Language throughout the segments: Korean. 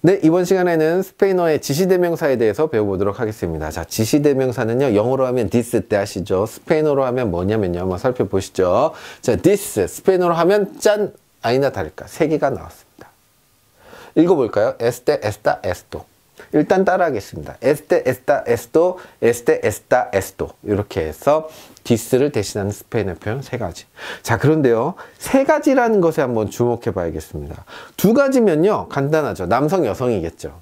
네, 이번 시간에는 스페인어의 지시대명사에 대해서 배워보도록 하겠습니다. 자, 지시대명사는요, 영어로 하면 this 때 아시죠? 스페인어로 하면 뭐냐면요, 한번 살펴보시죠. 자, this, 스페인어로 하면 짠! 아이나 다를까, 세 개가 나왔습니다. 읽어볼까요? es t 에 s t a esto. 일단 따라하겠습니다. este, esta, esto, este, esta, esto 이렇게 해서 디스를 대신하는 스페인어 표현 세 가지. 자, 그런데요. 세 가지라는 것에 한번 주목해 봐야겠습니다. 두 가지면요. 간단하죠. 남성, 여성이겠죠.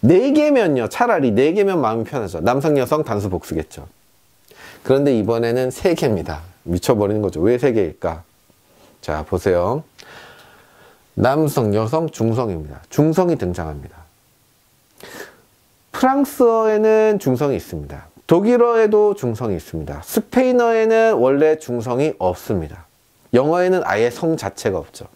네 개면요. 차라리 네 개면 마음이 편하죠. 남성, 여성, 단수, 복수겠죠. 그런데 이번에는 세 개입니다. 미쳐버리는 거죠. 왜 세 개일까? 자, 보세요. 남성, 여성, 중성입니다. 중성이 등장합니다. 프랑스어에는 중성이 있습니다. 독일어에도 중성이 있습니다. 스페인어에는 원래 중성이 없습니다. 영어에는 아예 성 자체가 없죠.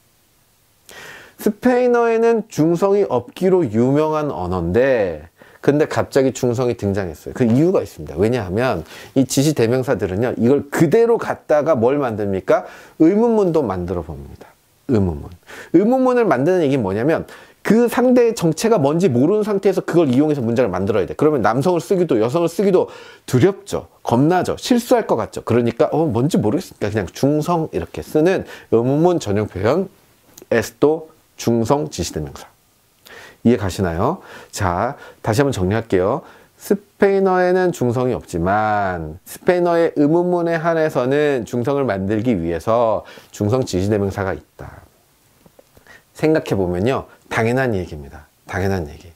스페인어에는 중성이 없기로 유명한 언어인데 근데 갑자기 중성이 등장했어요. 그 이유가 있습니다. 왜냐하면 이 지시 대명사들은요. 이걸 그대로 갖다가 뭘 만듭니까? 의문문도 만들어 봅니다. 의문문. 의문문을 만드는 얘기 는 뭐냐면 그 상대의 정체가 뭔지 모르는 상태에서 그걸 이용해서 문장을 만들어야 돼. 그러면 남성을 쓰기도 여성을 쓰기도 두렵죠. 겁나죠. 실수할 것 같죠. 그러니까 어 뭔지 모르겠으니까 그냥 중성 이렇게 쓰는 의문문 전용 표현 S도 중성 지시대명사. 이해 가시나요? 자, 다시 한번 정리할게요. 스페인어에는 중성이 없지만 스페인어의 의문문에 한해서는 중성을 만들기 위해서 중성 지시대명사가 있다. 생각해보면요. 당연한 얘기입니다. 당연한 얘기.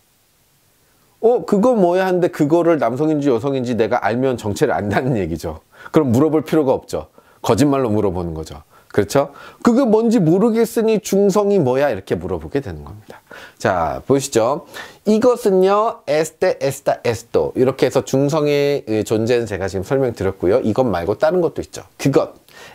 어, 그거 뭐야 하는데 그거를 남성인지 여성인지 내가 알면 정체를 안다는 얘기죠. 그럼 물어볼 필요가 없죠. 거짓말로 물어보는 거죠. 그렇죠? 그게 뭔지 모르겠으니 중성이 뭐야? 이렇게 물어보게 되는 겁니다. 자, 보시죠. 이것은요, 에스테, 에스타, 에스토. 이렇게 해서 중성의 존재는 제가 지금 설명드렸고요. 이것 말고 다른 것도 있죠. 그것.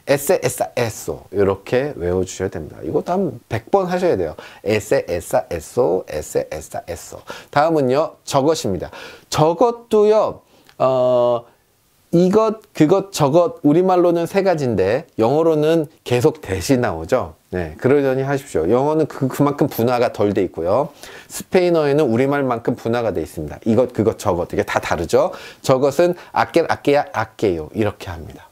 에세 에싸 에소 이렇게 외워주셔야 됩니다. 이것도 한 100번 하셔야 돼요. 에세 에싸 에소 에세 에싸 에소 다음은요 저것입니다. 저것도요 어 이것 그것 저것 우리말로는 세 가지인데 영어로는 계속 대시 나오죠. 네, 그러려니 하십시오. 영어는 그, 그만큼 분화가 덜 돼 있고요. 스페인어에는 우리말만큼 분화가 돼 있습니다. 이것, 그것, 저것. 이게 다 다르죠? 저것은 아깰, 아깨야, 아깨요. 이렇게 합니다.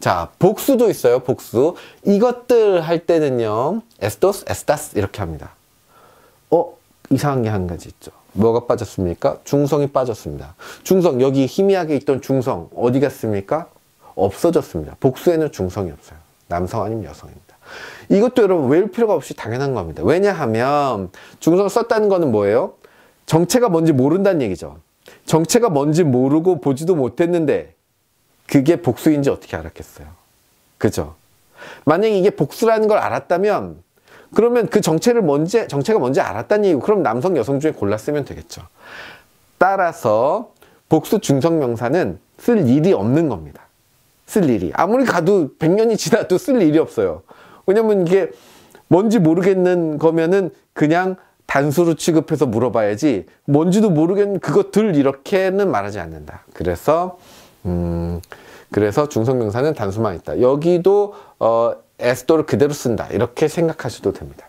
자, 복수도 있어요, 복수. 이것들 할 때는요, 에스토스, 에스타스 이렇게 합니다. 어? 이상한 게 한 가지 있죠. 뭐가 빠졌습니까? 중성이 빠졌습니다. 중성, 여기 희미하게 있던 중성, 어디 갔습니까? 없어졌습니다. 복수에는 중성이 없어요. 남성 아니면 여성입니다. 이것도 여러분 외울 필요가 없이 당연한 겁니다. 왜냐하면 중성을 썼다는 거는 뭐예요? 정체가 뭔지 모른다는 얘기죠. 정체가 뭔지 모르고 보지도 못했는데 그게 복수인지 어떻게 알았겠어요. 그죠? 만약 이게 복수라는 걸 알았다면 그러면 그 정체를 뭔지 정체가 뭔지 알았다는 얘기고 그럼 남성 여성 중에 골랐으면 되겠죠. 따라서 복수 중성 명사는 쓸 일이 없는 겁니다. 쓸 일이 아무리 가도 100년이 지나도 쓸 일이 없어요. 왜냐면 이게 뭔지 모르겠는 거면은 그냥 단수로 취급해서 물어봐야지 뭔지도 모르겠는 그것들 이렇게는 말하지 않는다. 그래서 음, 그래서 중성명사는 단수만 있다. 여기도 어, 에스도를 그대로 쓴다. 이렇게 생각하셔도 됩니다.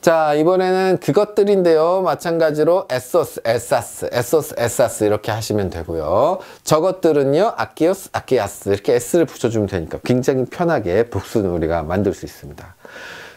자 이번에는 그것들인데요 마찬가지로 에소스 에사스 에소스 에사스 이렇게 하시면 되고요 저것들은요 아키오스 아키아스 이렇게 s를 붙여주면 되니까 굉장히 편하게 복수는 우리가 만들 수 있습니다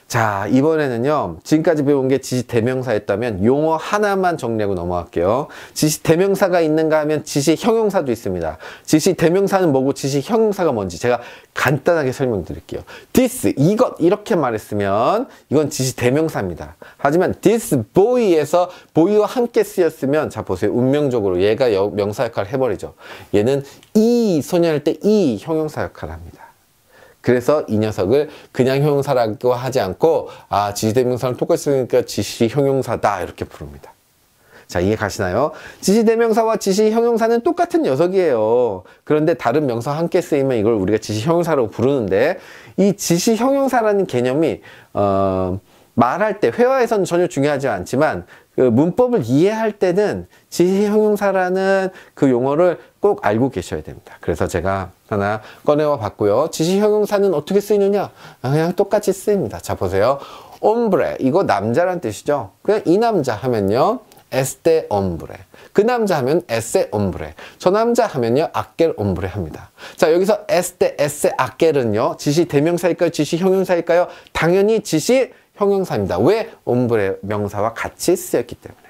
자 이번에는요 지금까지 배운 게 지시 대명사였다면 용어 하나만 정리하고 넘어갈게요 지시 대명사가 있는가 하면 지시 형용사도 있습니다 지시 대명사는 뭐고 지시 형용사가 뭔지 제가 간단하게 설명드릴게요 this 이것 이렇게 말했으면 이건 지시 대명사입니다 하지만 this boy에서 boy와 함께 쓰였으면 자 보세요 운명적으로 얘가 여, 명사 역할을 해버리죠 얘는 이 소녀일 때 이 형용사 역할을 합니다 그래서 이 녀석을 그냥 형용사라고 하지 않고 아 지시대명사를 똑같이 쓰니까 지시형용사다 이렇게 부릅니다. 자 이해 가시나요? 지시대명사와 지시형용사는 똑같은 녀석이에요. 그런데 다른 명사 함께 쓰이면 이걸 우리가 지시형용사라고 부르는데 이 지시형용사라는 개념이 어... 말할 때 회화에서는 전혀 중요하지 않지만 그 문법을 이해할 때는 지시형용사라는 그 용어를 꼭 알고 계셔야 됩니다. 그래서 제가 하나 꺼내와 봤고요. 지시형용사는 어떻게 쓰이느냐? 아, 그냥 똑같이 쓰입니다. 자 보세요. 옴브레 이거 남자란 뜻이죠. 그냥 이 남자 하면요. 에스 t 옴브레 그 남자 하면 에세 옴브레 저 남자 하면요 a q 옴브레 h 합니다 자 여기서 에스 t 에세 s e 은요 지시 대명사일까요 지시 형용사일까요 당연히 지시 형용사입니다. 왜 옴브레 명사와 같이 쓰였기 때문에.